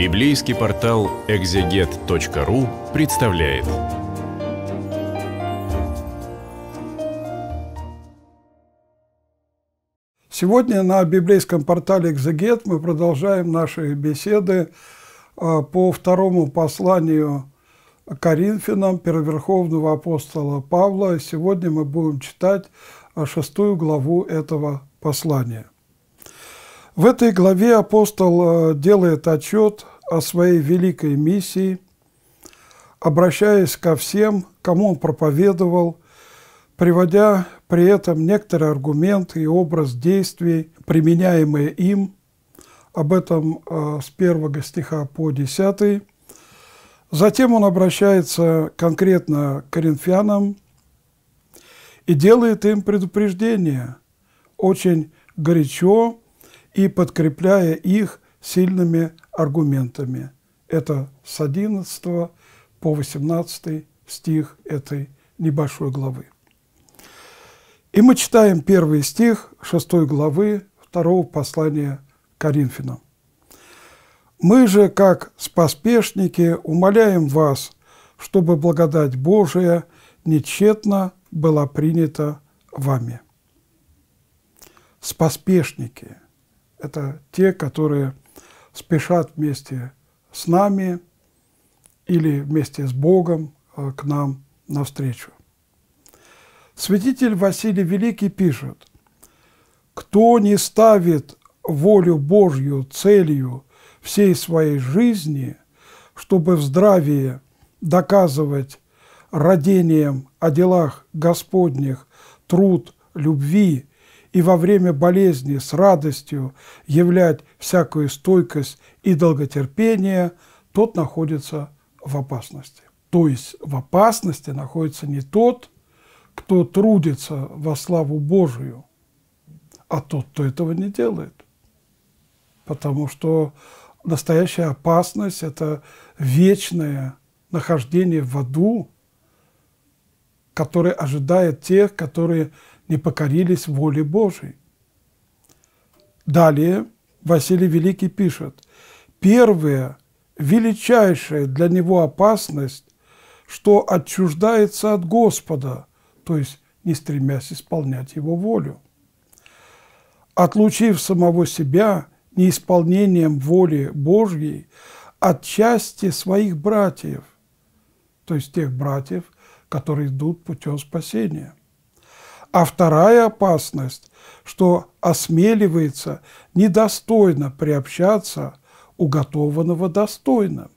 Библейский портал экзегет.ру представляет. Сегодня на библейском портале «Экзегет» мы продолжаем наши беседы а, по второму посланию Коринфянам первоверховного апостола Павла. Сегодня мы будем читать а, шестую главу этого послания – в этой главе апостол э, делает отчет о своей великой миссии, обращаясь ко всем, кому он проповедовал, приводя при этом некоторые аргументы и образ действий, применяемые им, об этом э, с первого стиха по 10. Затем он обращается конкретно к коринфянам и делает им предупреждение, очень горячо и подкрепляя их сильными аргументами. Это с 11 по 18 стих этой небольшой главы. И мы читаем первый стих 6 главы второго послания Коринфянам. «Мы же, как спаспешники, умоляем вас, чтобы благодать Божия нечетно была принята вами». Спаспешники – это те, которые спешат вместе с нами или вместе с Богом э, к нам навстречу. Святитель Василий Великий пишет, «Кто не ставит волю Божью целью всей своей жизни, чтобы в здравии доказывать родением о делах Господних труд любви и во время болезни с радостью являть всякую стойкость и долготерпение, тот находится в опасности. То есть в опасности находится не тот, кто трудится во славу Божию, а тот, кто этого не делает. Потому что настоящая опасность – это вечное нахождение в аду, которое ожидает тех, которые не покорились воле Божией. Далее Василий Великий пишет, первая, величайшая для него опасность, что отчуждается от Господа, то есть не стремясь исполнять его волю. Отлучив самого себя неисполнением воли Божьей от части своих братьев, то есть тех братьев, которые идут путем спасения. А вторая опасность, что осмеливается недостойно приобщаться уготованного достойно.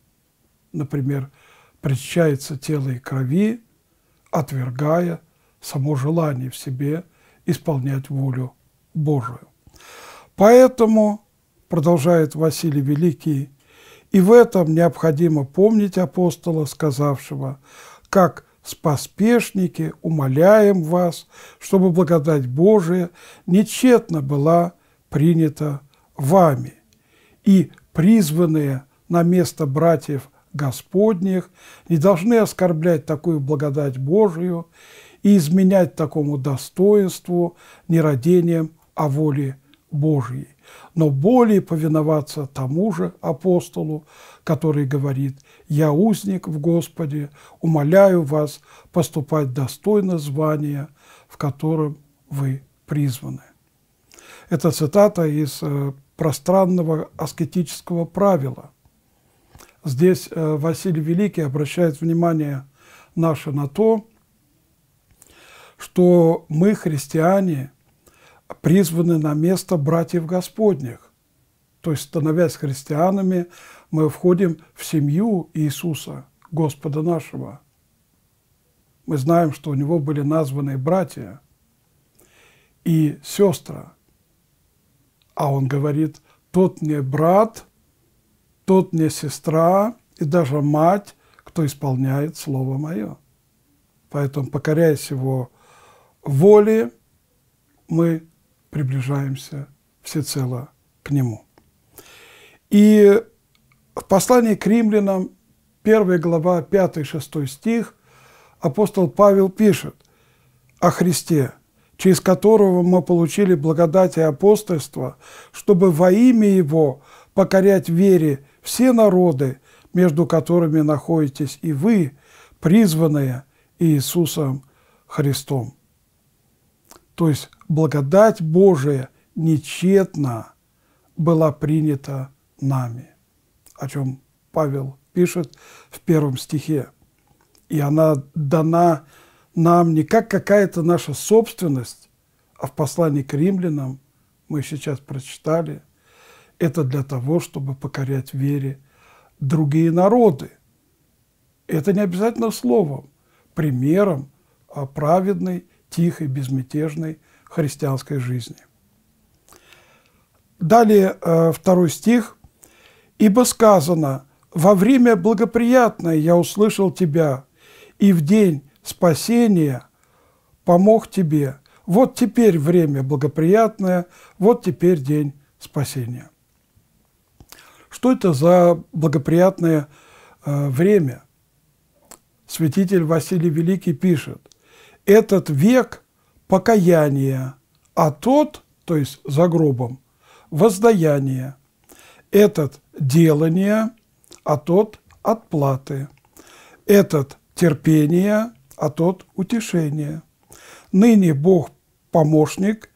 Например, причащается тело и крови, отвергая само желание в себе исполнять волю Божию. Поэтому, продолжает Василий Великий, и в этом необходимо помнить апостола, сказавшего, как спаспешники, умоляем вас, чтобы благодать Божия нечетно была принята вами, и призванные на место братьев Господних не должны оскорблять такую благодать Божию и изменять такому достоинству не родением, а воле Божьей, но более повиноваться тому же апостолу, который говорит – я узник в Господе, умоляю вас поступать достойно звания, в котором вы призваны. Это цитата из э, пространного аскетического правила. Здесь э, Василий Великий обращает внимание наше на то, что мы, христиане, призваны на место братьев Господних. То есть, становясь христианами, мы входим в семью Иисуса, Господа нашего. Мы знаем, что у него были названы братья и сестра. А он говорит, тот не брат, тот не сестра и даже мать, кто исполняет Слово Мое. Поэтому, покоряясь Его воле, мы приближаемся всецело к Нему. И в послании к римлянам, 1 глава, 5-6 стих, апостол Павел пишет о Христе, через которого мы получили благодать и апостольство, чтобы во имя Его покорять вере все народы, между которыми находитесь и вы, призванные Иисусом Христом. То есть благодать Божия нечетно была принята нами о чем Павел пишет в первом стихе. И она дана нам не как какая-то наша собственность, а в послании к римлянам мы сейчас прочитали, это для того, чтобы покорять вере другие народы. Это не обязательно словом, примером праведной, тихой, безмятежной христианской жизни. Далее э, второй стих – Ибо сказано, во время благоприятное я услышал тебя, и в день спасения помог тебе. Вот теперь время благоприятное, вот теперь день спасения. Что это за благоприятное э, время? Святитель Василий Великий пишет, этот век покаяния, а тот, то есть за гробом, воздаяние – этот делание, а тот отплаты, этот терпение, а тот утешение. Ныне Бог помощник,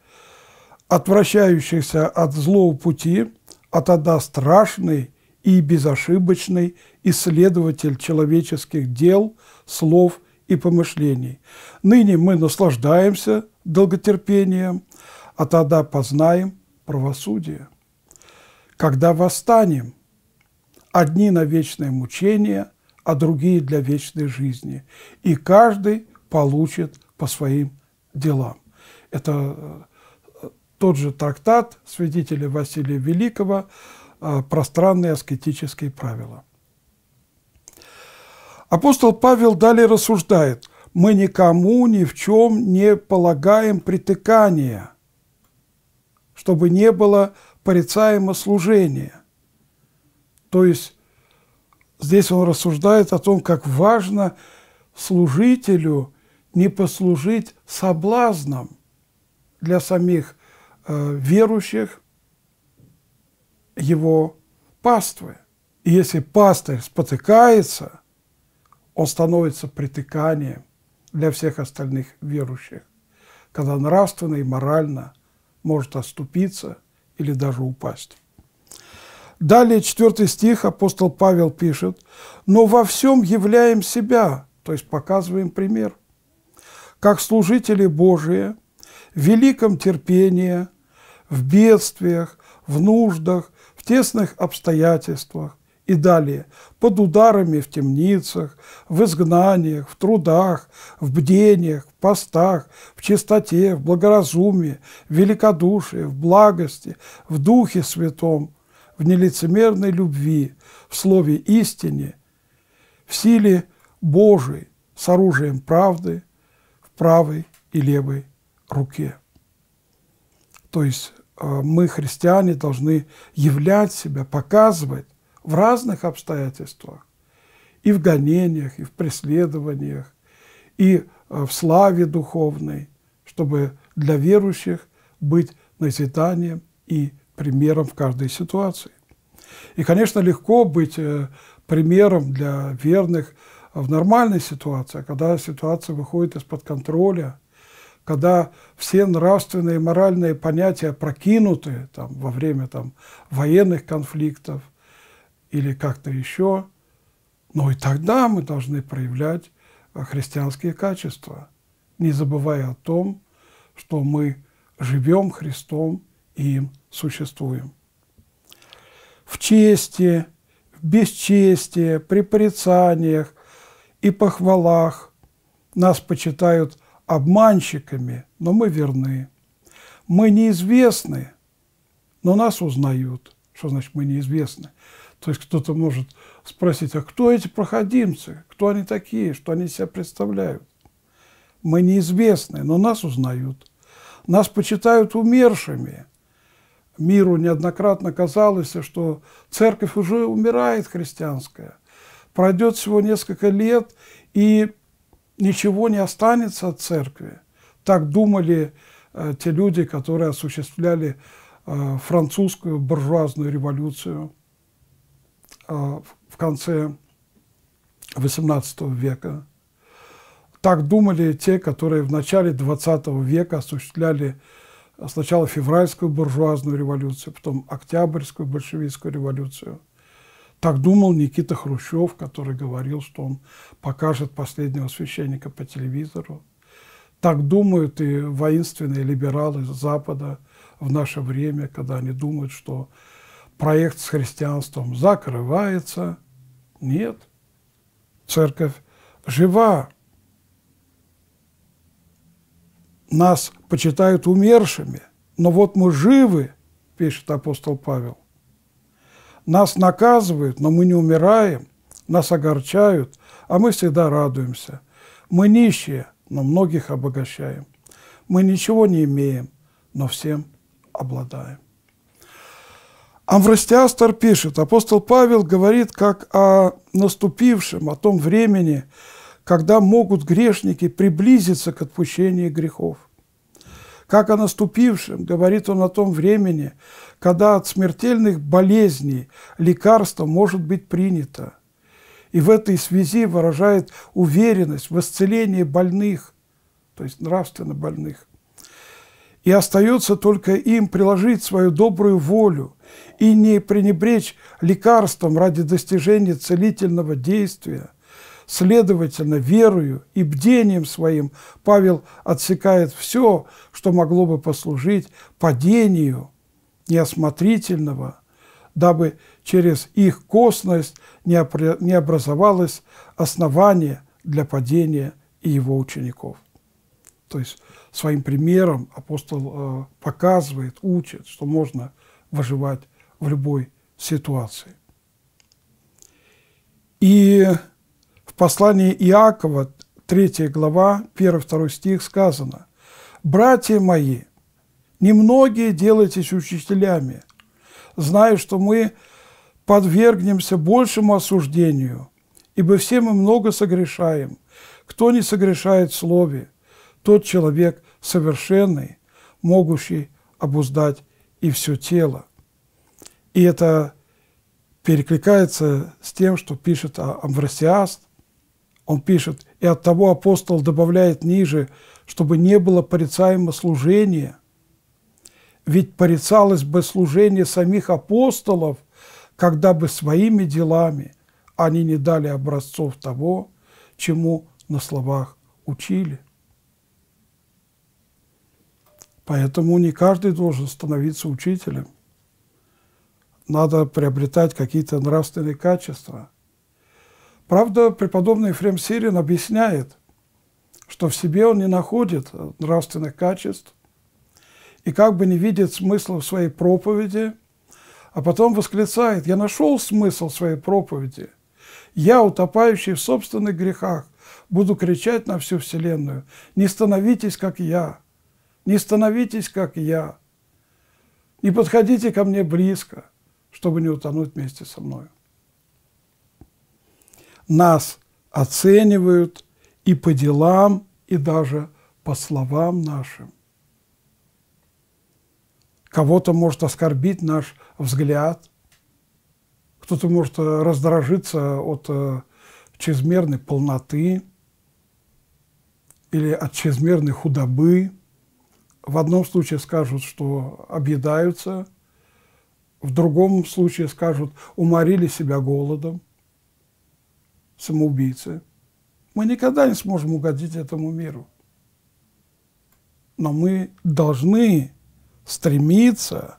отвращающийся от злого пути, а тогда страшный и безошибочный исследователь человеческих дел, слов и помышлений. Ныне мы наслаждаемся долготерпением, а тогда познаем правосудие когда восстанем, одни на вечное мучение, а другие для вечной жизни, и каждый получит по своим делам. Это э, тот же трактат свидетеля Василия Великого э, «Пространные аскетические правила». Апостол Павел далее рассуждает, мы никому ни в чем не полагаем притыкания, чтобы не было порицаемо служение. То есть здесь он рассуждает о том, как важно служителю не послужить соблазном для самих э, верующих его паствы. И если пастырь спотыкается, он становится притыканием для всех остальных верующих, когда нравственно и морально может оступиться – или даже упасть. Далее, 4 стих, апостол Павел пишет, «Но во всем являем себя, то есть показываем пример, как служители Божии, в великом терпении, в бедствиях, в нуждах, в тесных обстоятельствах, и далее. Под ударами в темницах, в изгнаниях, в трудах, в бдениях, в постах, в чистоте, в благоразумии, в великодушии, в благости, в Духе Святом, в нелицемерной любви, в слове истине, в силе Божией с оружием правды в правой и левой руке. То есть э, мы, христиане, должны являть себя, показывать в разных обстоятельствах, и в гонениях, и в преследованиях, и э, в славе духовной, чтобы для верующих быть назиданием и примером в каждой ситуации. И, конечно, легко быть э, примером для верных в нормальной ситуации, когда ситуация выходит из-под контроля, когда все нравственные и моральные понятия прокинуты там, во время там, военных конфликтов – или как-то еще. Но и тогда мы должны проявлять э, христианские качества, не забывая о том, что мы живем Христом и им существуем. В чести, в бесчестии, при порицаниях и похвалах нас почитают обманщиками, но мы верны. Мы неизвестны, но нас узнают. Что значит мы неизвестны? То есть кто-то может спросить, а кто эти проходимцы? Кто они такие? Что они себя представляют? Мы неизвестны, но нас узнают. Нас почитают умершими. Миру неоднократно казалось, что церковь уже умирает христианская. Пройдет всего несколько лет, и ничего не останется от церкви. Так думали э, те люди, которые осуществляли э, французскую буржуазную революцию – а, в конце XVIII века. Так думали те, которые в начале XX века осуществляли а, сначала февральскую буржуазную революцию, потом октябрьскую большевистскую революцию. Так думал Никита Хрущев, который говорил, что он покажет последнего священника по телевизору. Так думают и воинственные либералы Запада в наше время, когда они думают, что проект с христианством закрывается. Нет. Церковь жива. Нас почитают умершими, но вот мы живы, пишет апостол Павел. Нас наказывают, но мы не умираем, нас огорчают, а мы всегда радуемся. Мы нищие, но многих обогащаем. Мы ничего не имеем, но всем обладаем. Амвростиастор пишет, апостол Павел говорит как о наступившем, о том времени, когда могут грешники приблизиться к отпущению грехов. Как о наступившем, говорит он о том времени, когда от смертельных болезней лекарство может быть принято. И в этой связи выражает уверенность в исцелении больных, то есть нравственно больных, и остается только им приложить свою добрую волю и не пренебречь лекарством ради достижения целительного действия. Следовательно, верою и бдением своим Павел отсекает все, что могло бы послужить падению неосмотрительного, дабы через их косность не образовалось основание для падения и его учеников. То есть своим примером апостол э, показывает, учит, что можно выживать в любой ситуации. И в послании Иакова, 3 глава, 1-2 стих сказано, «Братья мои, немногие делайтесь учителями, зная, что мы подвергнемся большему осуждению, ибо все мы много согрешаем. Кто не согрешает в слове, тот человек совершенный, могущий обуздать и все тело. И это перекликается с тем, что пишет а, Амвросиаст. Он пишет, и от того апостол добавляет ниже, чтобы не было порицаемо служение. Ведь порицалось бы служение самих апостолов, когда бы своими делами они не дали образцов того, чему на словах учили. Поэтому не каждый должен становиться учителем. Надо приобретать какие-то нравственные качества. Правда, преподобный Ефрем Сирин объясняет, что в себе он не находит нравственных качеств и как бы не видит смысла в своей проповеди, а потом восклицает, я нашел смысл своей проповеди, я, утопающий в собственных грехах, буду кричать на всю Вселенную, не становитесь, как я. Не становитесь, как я. Не подходите ко мне близко, чтобы не утонуть вместе со мной. Нас оценивают и по делам, и даже по словам нашим. Кого-то может оскорбить наш взгляд, кто-то может э, раздражиться от э, чрезмерной полноты или от чрезмерной худобы – в одном случае скажут, что объедаются, в другом случае скажут, уморили себя голодом, самоубийцы. Мы никогда не сможем угодить этому миру. Но мы должны стремиться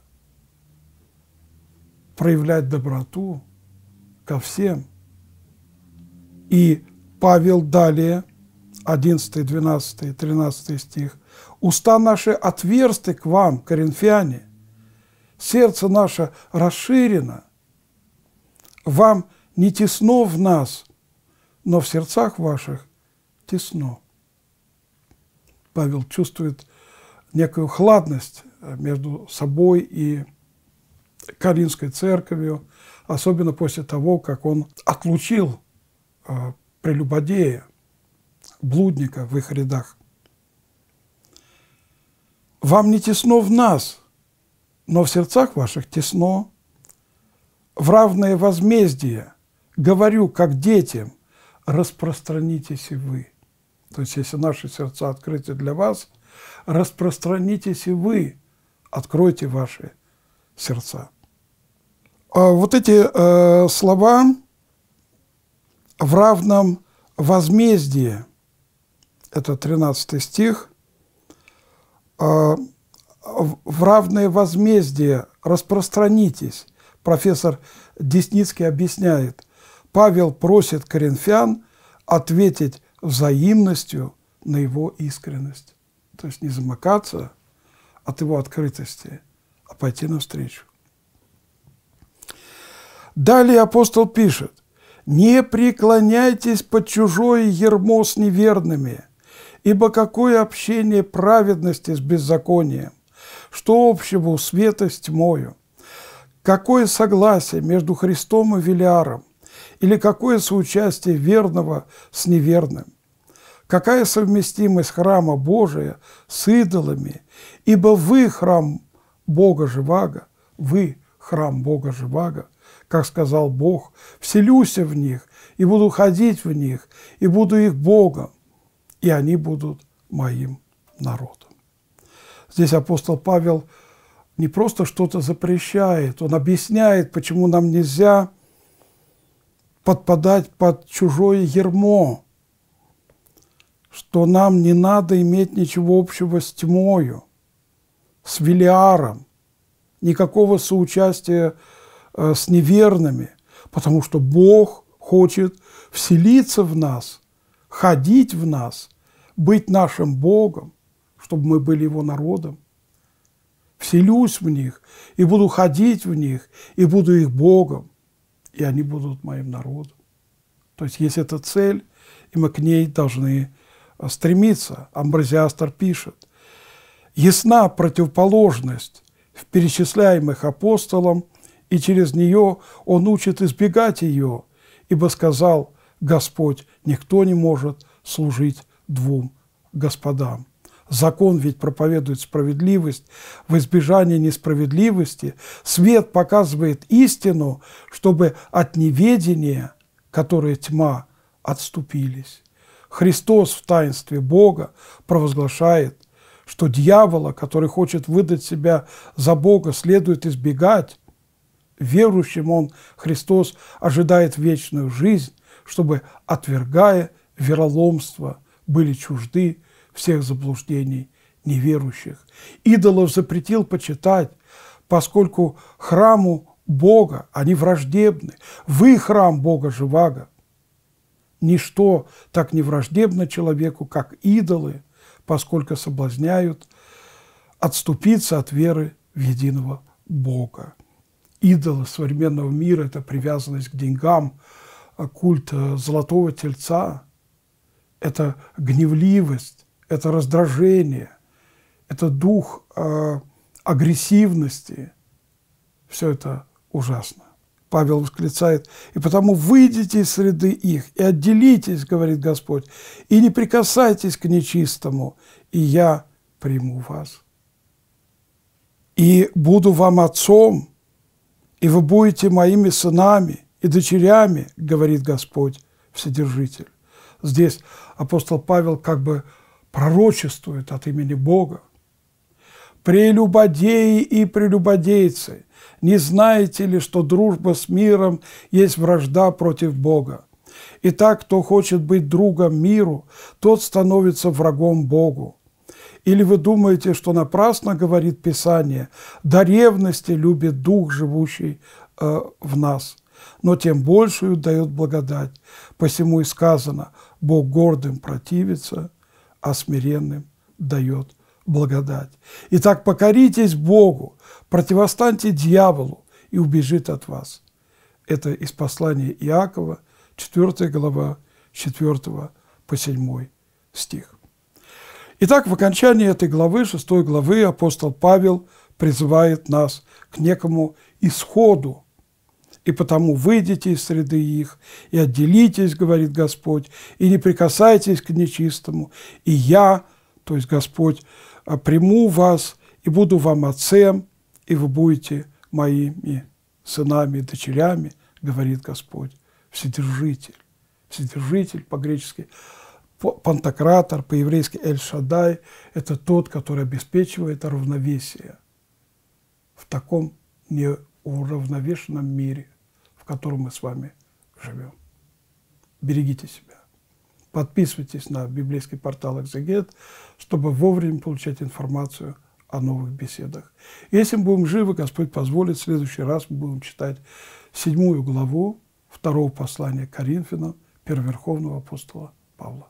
проявлять доброту ко всем. И Павел далее, 11, 12, 13 стих, Уста наши отверсты к вам, коринфяне, сердце наше расширено. Вам не тесно в нас, но в сердцах ваших тесно. Павел чувствует некую хладность э, между собой и Каринской церковью, особенно после того, как он отлучил э, прелюбодея, блудника в их рядах. Вам не тесно в нас, но в сердцах ваших тесно. В равное возмездие, говорю, как детям, распространитесь и вы. То есть, если наши сердца открыты для вас, распространитесь и вы, откройте ваши сердца. А вот эти э, слова в равном возмездии, это 13 стих – Э, в равное возмездие распространитесь. Профессор Десницкий объясняет. Павел просит коринфян ответить взаимностью на его искренность. То есть не замыкаться от его открытости, а пойти навстречу. Далее апостол пишет. «Не преклоняйтесь под чужое ермо с неверными, Ибо какое общение праведности с беззаконием? Что общего у света с тьмою? Какое согласие между Христом и Велиаром? Или какое соучастие верного с неверным? Какая совместимость храма Божия с идолами? Ибо вы храм Бога Живаго, вы храм Бога Живаго, как сказал Бог, вселюсь в них и буду ходить в них, и буду их Богом, и они будут моим народом. Здесь апостол Павел не просто что-то запрещает, он объясняет, почему нам нельзя подпадать под чужое ермо, что нам не надо иметь ничего общего с тьмою, с велиаром, никакого соучастия э, с неверными, потому что Бог хочет вселиться в нас – ходить в нас, быть нашим Богом, чтобы мы были Его народом. Вселюсь в них и буду ходить в них, и буду их Богом, и они будут моим народом. То есть есть эта цель, и мы к ней должны э, стремиться. Амбразиастр пишет, «Ясна противоположность в перечисляемых апостолам, и через нее он учит избегать ее, ибо сказал – Господь, никто не может служить двум господам. Закон ведь проповедует справедливость. В избежании несправедливости свет показывает истину, чтобы от неведения, которое тьма, отступились. Христос в таинстве Бога провозглашает, что дьявола, который хочет выдать себя за Бога, следует избегать. Верующим он, Христос, ожидает вечную жизнь, чтобы, отвергая вероломство, были чужды всех заблуждений неверующих. Идолов запретил почитать, поскольку храму Бога они враждебны. Вы храм Бога Живаго. Ничто так не враждебно человеку, как идолы, поскольку соблазняют отступиться от веры в единого Бога. Идолы современного мира – это привязанность к деньгам, а культ э, золотого тельца, это гневливость, это раздражение, это дух э, агрессивности. Все это ужасно. Павел восклицает, «И потому выйдите из среды их и отделитесь, — говорит Господь, — и не прикасайтесь к нечистому, и я приму вас. И буду вам отцом, и вы будете моими сынами, и дочерями, говорит Господь Вседержитель. Здесь апостол Павел как бы пророчествует от имени Бога. «Прелюбодеи и прелюбодейцы, не знаете ли, что дружба с миром есть вражда против Бога? Итак, кто хочет быть другом миру, тот становится врагом Богу. Или вы думаете, что напрасно говорит Писание, до ревности любит Дух, живущий э, в нас – но тем большую дает благодать. Посему и сказано, Бог гордым противится, а смиренным дает благодать. Итак, покоритесь Богу, противостаньте дьяволу, и убежит от вас. Это из послания Иакова, 4 глава, 4 по 7 стих. Итак, в окончании этой главы, 6 главы, апостол Павел призывает нас к некому исходу и потому выйдите из среды их, и отделитесь, говорит Господь, и не прикасайтесь к нечистому, и я, то есть Господь, а, приму вас, и буду вам отцем, и вы будете моими сынами и дочерями, говорит Господь, Вседержитель. Вседержитель по-гречески пантократор, по-еврейски Эль-Шадай, это тот, который обеспечивает равновесие в таком неуравновешенном мире – котором мы с вами живем. Берегите себя. Подписывайтесь на библейский портал «Экзегет», чтобы вовремя получать информацию о новых беседах. Если мы будем живы, Господь позволит, в следующий раз мы будем читать седьмую главу второго послания Коринфянам, первоверховного апостола Павла.